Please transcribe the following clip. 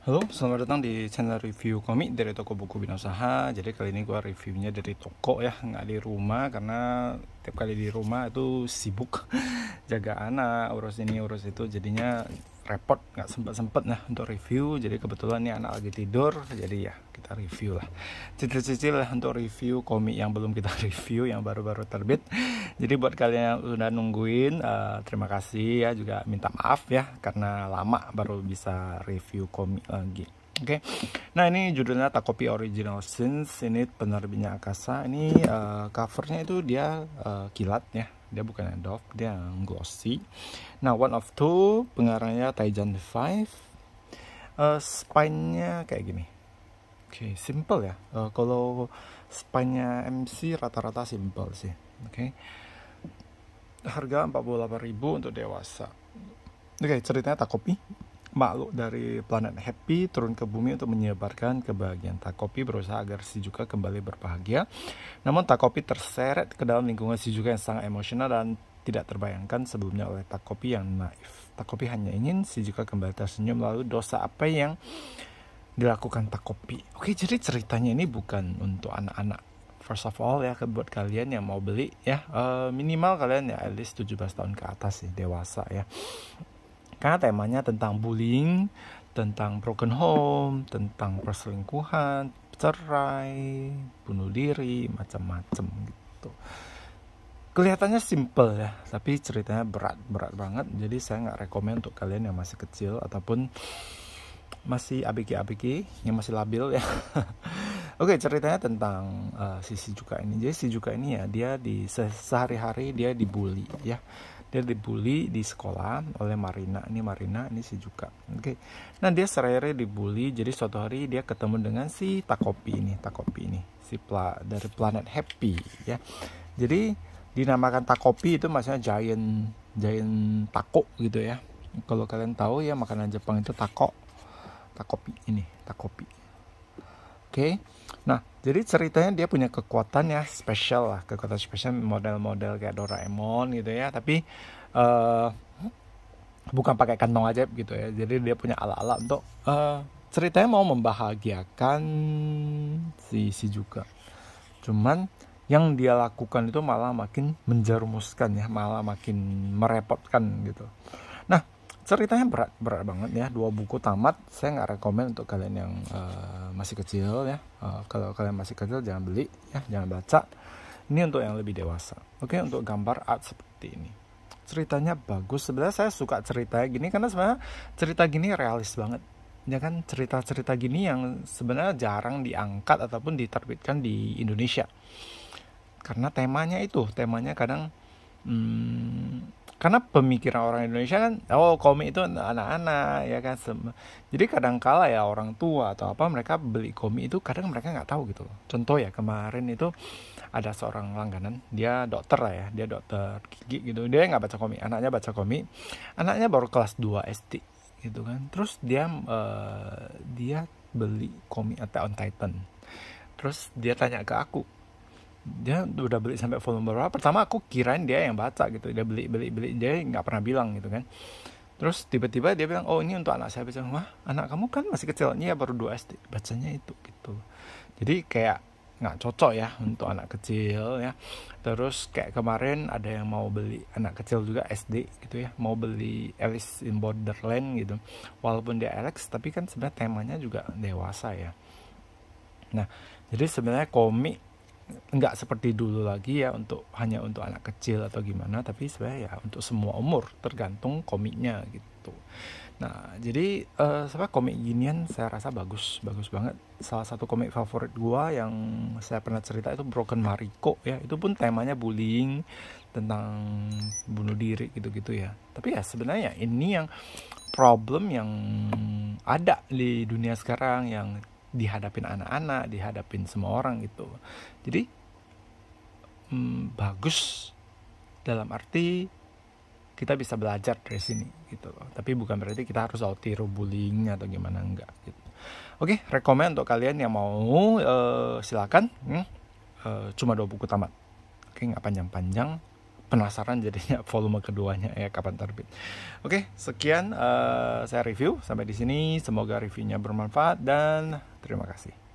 Halo, selamat datang di channel review komik dari toko buku Binasaha. Jadi kali ini gua reviewnya dari toko ya, nggak di rumah karena tiap kali di rumah itu sibuk jaga anak, nah, urus ini urus itu, jadinya repot nggak sempat sempet nah untuk review jadi kebetulan ini anak lagi tidur jadi ya kita review lah cicil-cicil lah untuk review komik yang belum kita review yang baru-baru terbit jadi buat kalian yang sudah nungguin uh, terima kasih ya juga minta maaf ya karena lama baru bisa review komik lagi Oke, okay. nah ini judulnya Takopi Original Sins, ini penerbitnya Akasa. Ini uh, covernya itu dia uh, kilat ya, dia bukan Adolf, dia glossy. Nah, One of Two, pengarangnya Taijan Five. Uh, eh, spine kayak gini. Oke, okay, simple ya. Uh, kalau spine MC rata-rata simple sih. Oke. Okay. Harga 48.000 untuk dewasa. Oke, okay, ceritanya Takopi makhluk dari planet Happy turun ke bumi untuk menyebarkan kebahagiaan. Takopi berusaha agar si Juka kembali berbahagia. Namun Takopi terseret ke dalam lingkungan si Juka yang sangat emosional dan tidak terbayangkan sebelumnya oleh Takopi yang naif. Takopi hanya ingin si Juka kembali tersenyum lalu dosa apa yang dilakukan Takopi. Oke, jadi ceritanya ini bukan untuk anak-anak first of all ya buat kalian yang mau beli ya eh, minimal kalian ya at least 17 tahun ke atas sih ya, dewasa ya mereka temanya tentang bullying, tentang broken home, tentang perselingkuhan, cerai, bunuh diri, macam-macam gitu. Kelihatannya simple ya, tapi ceritanya berat-berat banget. Jadi saya nggak rekomend untuk kalian yang masih kecil ataupun masih abg-abg yang masih labil ya. Oke, ceritanya tentang uh, si juga ini. Jadi juga ini ya dia di sehari-hari dia dibully ya dia dibully di sekolah oleh Marina ini Marina ini si juga oke okay. nah dia serere dibully jadi suatu hari dia ketemu dengan si Takopi ini Takopi ini si pla dari planet Happy ya jadi dinamakan Takopi itu maksudnya giant giant tako gitu ya kalau kalian tahu ya makanan Jepang itu tako takopi ini takopi oke okay. Nah, jadi ceritanya dia punya kekuatan ya spesial lah, kekuatan spesial model-model kayak Doraemon gitu ya, tapi uh, bukan pakai kantong ajaib gitu ya. Jadi dia punya ala-ala untuk uh, ceritanya mau membahagiakan si si juga. Cuman yang dia lakukan itu malah makin menjerumuskan ya, malah makin merepotkan gitu. Nah, ceritanya berat berat banget ya dua buku tamat saya nggak rekomend untuk kalian yang uh, masih kecil ya uh, kalau kalian masih kecil jangan beli ya jangan baca ini untuk yang lebih dewasa oke okay, untuk gambar art seperti ini ceritanya bagus sebenarnya saya suka cerita gini karena sebenarnya cerita gini realis banget ya kan cerita-cerita gini yang sebenarnya jarang diangkat ataupun diterbitkan di Indonesia karena temanya itu temanya kadang hmm, karena pemikiran orang Indonesia kan oh komik itu anak-anak ya kan jadi kadang kala ya orang tua atau apa mereka beli komik itu kadang mereka nggak tahu gitu loh contoh ya kemarin itu ada seorang langganan dia dokter lah ya dia dokter gigi gitu dia nggak baca komik anaknya baca komik anaknya baru kelas 2 SD gitu kan terus dia uh, dia beli komik Attack on Titan terus dia tanya ke aku dia udah beli sampai volume berapa pertama aku kirain dia yang baca gitu dia beli beli beli dia nggak pernah bilang gitu kan terus tiba-tiba dia bilang oh ini untuk anak saya baca wah anak kamu kan masih kecil ini ya baru dua SD bacanya itu gitu jadi kayak nggak cocok ya untuk anak kecil ya terus kayak kemarin ada yang mau beli anak kecil juga SD gitu ya mau beli Alice in Borderland gitu walaupun dia Alex tapi kan sebenarnya temanya juga dewasa ya nah jadi sebenarnya komik nggak seperti dulu lagi ya untuk hanya untuk anak kecil atau gimana tapi sebenarnya ya untuk semua umur tergantung komiknya gitu nah jadi uh, sebenarnya komik ginian saya rasa bagus bagus banget salah satu komik favorit gua yang saya pernah cerita itu Broken Mariko ya itu pun temanya bullying tentang bunuh diri gitu-gitu ya tapi ya sebenarnya ini yang problem yang ada di dunia sekarang yang dihadapin anak-anak dihadapin semua orang gitu jadi hmm, bagus dalam arti kita bisa belajar dari sini gitu loh. Tapi bukan berarti kita harus all tiru bullying atau gimana enggak gitu. Oke, rekomend untuk kalian yang mau uh, silakan. Hmm, uh, cuma dua buku tamat. Oke, nggak panjang-panjang penasaran jadinya volume keduanya ya kapan terbit. Oke, sekian uh, saya review sampai di sini. Semoga reviewnya bermanfaat dan terima kasih.